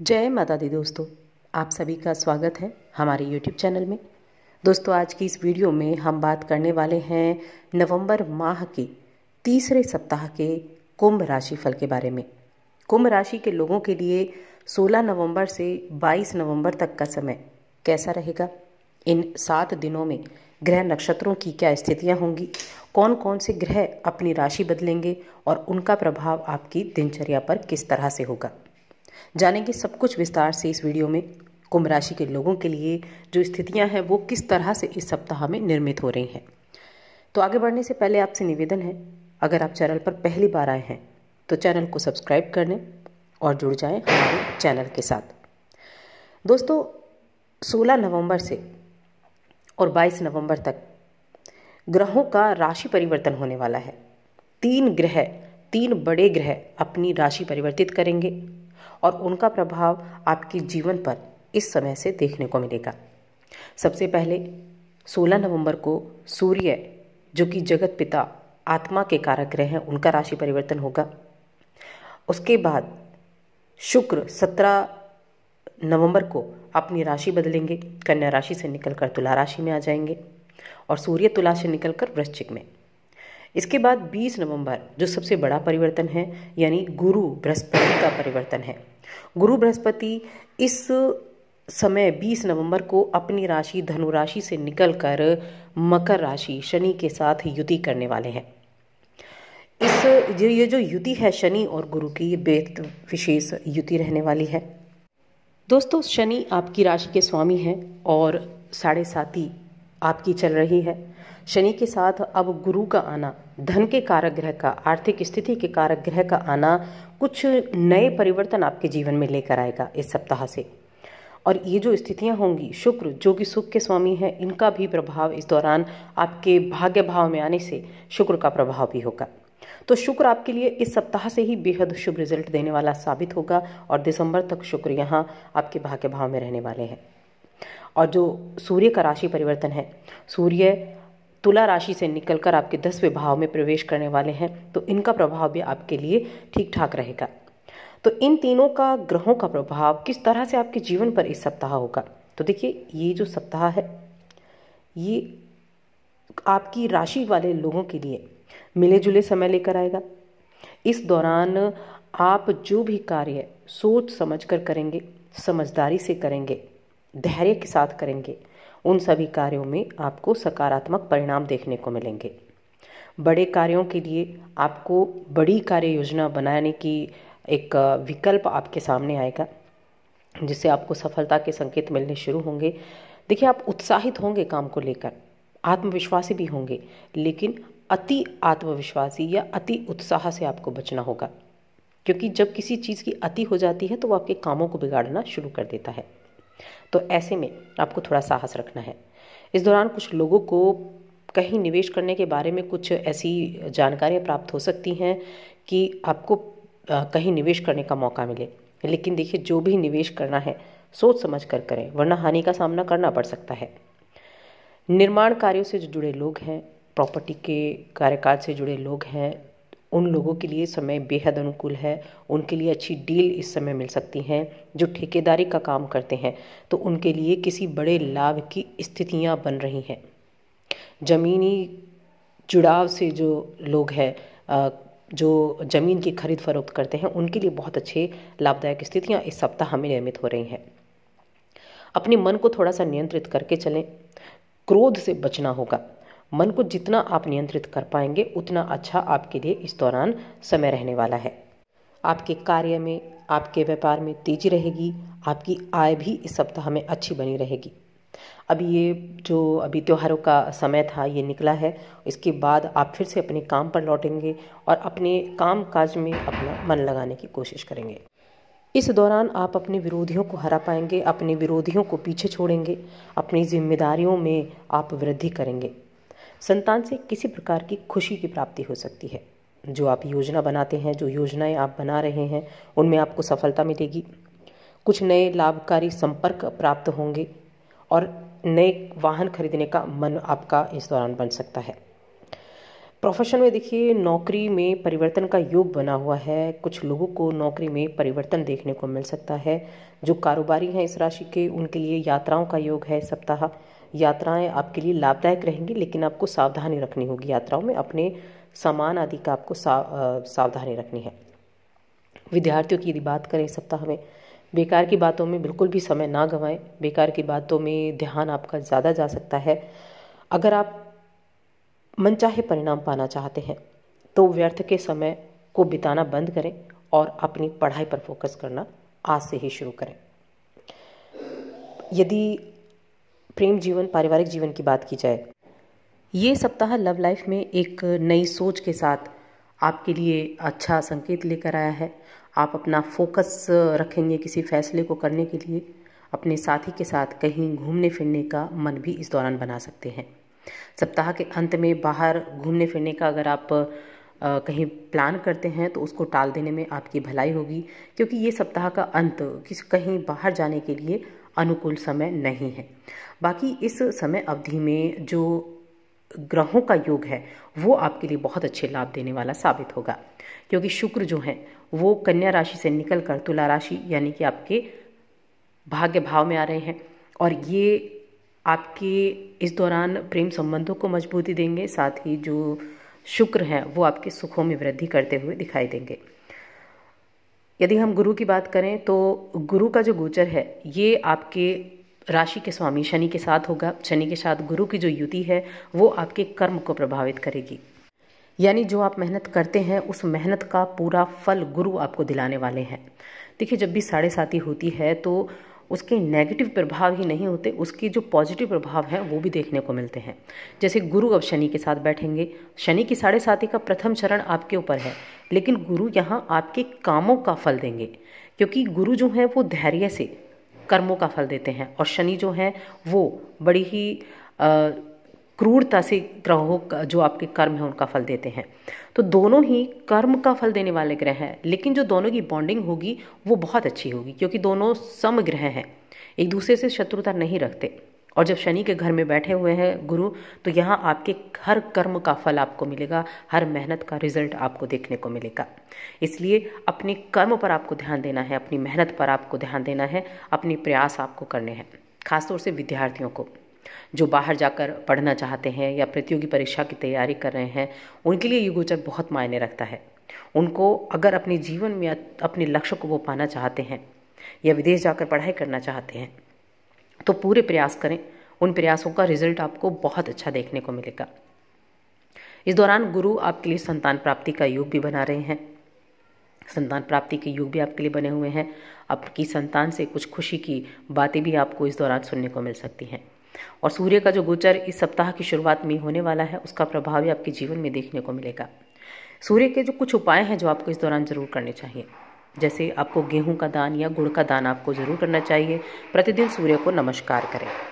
जय माता दी दोस्तों आप सभी का स्वागत है हमारे YouTube चैनल में दोस्तों आज की इस वीडियो में हम बात करने वाले हैं नवंबर माह के तीसरे सप्ताह के कुंभ राशि फल के बारे में कुंभ राशि के लोगों के लिए 16 नवंबर से 22 नवंबर तक का समय कैसा रहेगा इन सात दिनों में ग्रह नक्षत्रों की क्या स्थितियां होंगी कौन कौन से ग्रह अपनी राशि बदलेंगे और उनका प्रभाव आपकी दिनचर्या पर किस तरह से होगा जानेंगे सब कुछ विस्तार से इस वीडियो में कुंभ राशि के लोगों के लिए जो स्थितियां हैं वो किस तरह से इस सप्ताह में निर्मित हो रही हैं तो आगे बढ़ने से पहले आपसे निवेदन है अगर आप चैनल पर पहली बार आए हैं तो चैनल को सब्सक्राइब कर लें और जुड़ जाएं हमारे चैनल के साथ दोस्तों 16 नवंबर से और 22 नवंबर तक ग्रहों का राशि परिवर्तन होने वाला है तीन ग्रह तीन बड़े ग्रह अपनी राशि परिवर्तित करेंगे और उनका प्रभाव आपके जीवन पर इस समय से देखने को मिलेगा सबसे पहले 16 नवंबर को सूर्य जो कि जगत पिता आत्मा के कारक ग्रह हैं उनका राशि परिवर्तन होगा उसके बाद शुक्र 17 नवंबर को अपनी राशि बदलेंगे कन्या राशि से निकलकर तुला राशि में आ जाएंगे और सूर्य तुला से निकलकर वृश्चिक में इसके बाद 20 नवंबर जो सबसे बड़ा परिवर्तन है यानी गुरु बृहस्पति का परिवर्तन है गुरु बृहस्पति इस समय 20 नवंबर को अपनी राशि धनु राशि से निकलकर मकर राशि शनि के साथ युति करने वाले हैं इस जो ये जो युति है शनि और गुरु की ये विशेष युति रहने वाली है दोस्तों शनि आपकी राशि के स्वामी हैं और साढ़े साथी आपकी चल रही है शनि के साथ अब गुरु का आना धन के कारक ग्रह का आर्थिक स्थिति के कारक ग्रह का आना कुछ नए परिवर्तन आपके जीवन में लेकर आएगा इस सप्ताह से और ये जो स्थितियां होंगी शुक्र जो कि सुख के स्वामी हैं इनका भी प्रभाव इस दौरान आपके भाग्य भाव में आने से शुक्र का प्रभाव भी होगा तो शुक्र आपके लिए इस सप्ताह से ही बेहद शुभ रिजल्ट देने वाला साबित होगा और दिसंबर तक शुक्र यहाँ आपके भाग्य भाव में रहने वाले हैं और जो सूर्य का राशि परिवर्तन है सूर्य तुला राशि से निकलकर आपके दसवें भाव में प्रवेश करने वाले हैं तो इनका प्रभाव भी आपके लिए ठीक ठाक रहेगा तो इन तीनों का ग्रहों का प्रभाव किस तरह से आपके जीवन पर इस सप्ताह होगा तो देखिए ये जो सप्ताह है ये आपकी राशि वाले लोगों के लिए मिले जुले समय लेकर आएगा इस दौरान आप जो भी कार्य सोच समझ कर करेंगे समझदारी से करेंगे धैर्य के साथ करेंगे उन सभी कार्यों में आपको सकारात्मक परिणाम देखने को मिलेंगे बड़े कार्यों के लिए आपको बड़ी कार्य योजना बनाने की एक विकल्प आपके सामने आएगा जिससे आपको सफलता के संकेत मिलने शुरू होंगे देखिए आप उत्साहित होंगे काम को लेकर आत्मविश्वासी भी होंगे लेकिन अति आत्मविश्वासी या अति उत्साह से आपको बचना होगा क्योंकि जब किसी चीज़ की अति हो जाती है तो वो आपके कामों को बिगाड़ना शुरू कर देता है तो ऐसे में आपको थोड़ा साहस रखना है इस दौरान कुछ लोगों को कहीं निवेश करने के बारे में कुछ ऐसी जानकारियाँ प्राप्त हो सकती हैं कि आपको कहीं निवेश करने का मौका मिले लेकिन देखिए जो भी निवेश करना है सोच समझ कर करें वरना हानि का सामना करना पड़ सकता है निर्माण कार्यों से जुड़े लोग हैं प्रॉपर्टी के कार्यकाल से जुड़े लोग हैं उन लोगों के लिए समय बेहद अनुकूल है उनके लिए अच्छी डील इस समय मिल सकती हैं जो ठेकेदारी का काम करते हैं तो उनके लिए किसी बड़े लाभ की स्थितियां बन रही हैं ज़मीनी जुड़ाव से जो लोग हैं जो ज़मीन की खरीद फरोख्त करते हैं उनके लिए बहुत अच्छे लाभदायक स्थितियाँ इस सप्ताह हमें निर्मित हो रही हैं अपने मन को थोड़ा सा नियंत्रित करके चलें क्रोध से बचना होगा मन को जितना आप नियंत्रित कर पाएंगे उतना अच्छा आपके लिए इस दौरान समय रहने वाला है आपके कार्य में आपके व्यापार में तेजी रहेगी आपकी आय भी इस सप्ताह में अच्छी बनी रहेगी अब ये जो अभी त्योहारों का समय था ये निकला है इसके बाद आप फिर से अपने काम पर लौटेंगे और अपने काम काज में अपना मन लगाने की कोशिश करेंगे इस दौरान आप अपने विरोधियों को हरा पाएंगे अपने विरोधियों को पीछे छोड़ेंगे अपनी जिम्मेदारियों में आप वृद्धि करेंगे संतान से किसी प्रकार की खुशी की प्राप्ति हो सकती है जो आप योजना बनाते हैं जो योजनाएं आप बना रहे हैं उनमें आपको सफलता मिलेगी कुछ नए लाभकारी संपर्क प्राप्त होंगे और नए वाहन खरीदने का मन आपका इस दौरान बन सकता है प्रोफेशन में देखिए नौकरी में परिवर्तन का योग बना हुआ है कुछ लोगों को नौकरी में परिवर्तन देखने को मिल सकता है जो कारोबारी हैं इस राशि के उनके लिए यात्राओं का योग है सप्ताह यात्राएं आपके लिए लाभदायक रहेंगी लेकिन आपको सावधानी रखनी होगी यात्राओं में अपने सामान आदि का आपको सावधानी रखनी है विद्यार्थियों की यदि बात करें इस सप्ताह में बेकार की बातों में बिल्कुल भी समय ना गंवाएं बेकार की बातों में ध्यान आपका ज़्यादा जा सकता है अगर आप मनचाहे परिणाम पाना चाहते हैं तो व्यर्थ के समय को बिताना बंद करें और अपनी पढ़ाई पर फोकस करना आज से ही शुरू करें यदि प्रेम जीवन पारिवारिक जीवन की बात की जाए ये सप्ताह लव लाइफ में एक नई सोच के साथ आपके लिए अच्छा संकेत लेकर आया है आप अपना फोकस रखेंगे किसी फैसले को करने के लिए अपने साथी के साथ कहीं घूमने फिरने का मन भी इस दौरान बना सकते हैं सप्ताह के अंत में बाहर घूमने फिरने का अगर आप आ, कहीं प्लान करते हैं तो उसको टाल देने में आपकी भलाई होगी क्योंकि ये सप्ताह का अंत किस कहीं बाहर जाने के लिए अनुकूल समय नहीं है बाकी इस समय अवधि में जो ग्रहों का योग है वो आपके लिए बहुत अच्छे लाभ देने वाला साबित होगा क्योंकि शुक्र जो है वो कन्या राशि से निकल कर तुला राशि यानी कि आपके भाग्य भाव में आ रहे हैं और ये आपके इस दौरान प्रेम संबंधों को मजबूती देंगे साथ ही जो शुक्र हैं वो आपके सुखों में वृद्धि करते हुए दिखाई देंगे यदि हम गुरु की बात करें तो गुरु का जो गोचर है ये आपके राशि के स्वामी शनि के साथ होगा शनि के साथ गुरु की जो युति है वो आपके कर्म को प्रभावित करेगी यानी जो आप मेहनत करते हैं उस मेहनत का पूरा फल गुरु आपको दिलाने वाले हैं देखिए जब भी साढ़े साथी होती है तो उसके नेगेटिव प्रभाव ही नहीं होते उसके जो पॉजिटिव प्रभाव हैं वो भी देखने को मिलते हैं जैसे गुरु अब शनि के साथ बैठेंगे शनि की साढ़े साथी का प्रथम चरण आपके ऊपर है लेकिन गुरु यहाँ आपके कामों का फल देंगे क्योंकि गुरु जो हैं वो धैर्य से कर्मों का फल देते हैं और शनि जो हैं वो बड़ी ही आ, क्रूरता से ग्रहों जो आपके कर्म हैं उनका फल देते हैं तो दोनों ही कर्म का फल देने वाले ग्रह हैं लेकिन जो दोनों की बॉन्डिंग होगी वो बहुत अच्छी होगी क्योंकि दोनों सम ग्रह हैं एक दूसरे से शत्रुता नहीं रखते और जब शनि के घर में बैठे हुए हैं गुरु तो यहाँ आपके हर कर्म का फल आपको मिलेगा हर मेहनत का रिजल्ट आपको देखने को मिलेगा इसलिए अपने कर्म पर आपको ध्यान देना है अपनी मेहनत पर आपको ध्यान देना है अपने प्रयास आपको करने हैं खासतौर से विद्यार्थियों को जो बाहर जाकर पढ़ना चाहते हैं या प्रतियोगी परीक्षा की तैयारी कर रहे हैं उनके लिए ये गोचर बहुत मायने रखता है उनको अगर अपने जीवन में अपने लक्ष्य को वो पाना चाहते हैं या विदेश जाकर पढ़ाई करना चाहते हैं तो पूरे प्रयास करें उन प्रयासों का रिजल्ट आपको बहुत अच्छा देखने को मिलेगा इस दौरान गुरु आपके लिए संतान प्राप्ति का योग भी बना रहे हैं संतान प्राप्ति के योग भी आपके लिए बने हुए हैं आपकी संतान से कुछ खुशी की बातें भी आपको इस दौरान सुनने को मिल सकती हैं और सूर्य का जो गोचर इस सप्ताह की शुरुआत में होने वाला है उसका प्रभाव भी आपके जीवन में देखने को मिलेगा सूर्य के जो कुछ उपाय हैं जो आपको इस दौरान ज़रूर करने चाहिए जैसे आपको गेहूं का दान या गुड़ का दान आपको ज़रूर करना चाहिए प्रतिदिन सूर्य को नमस्कार करें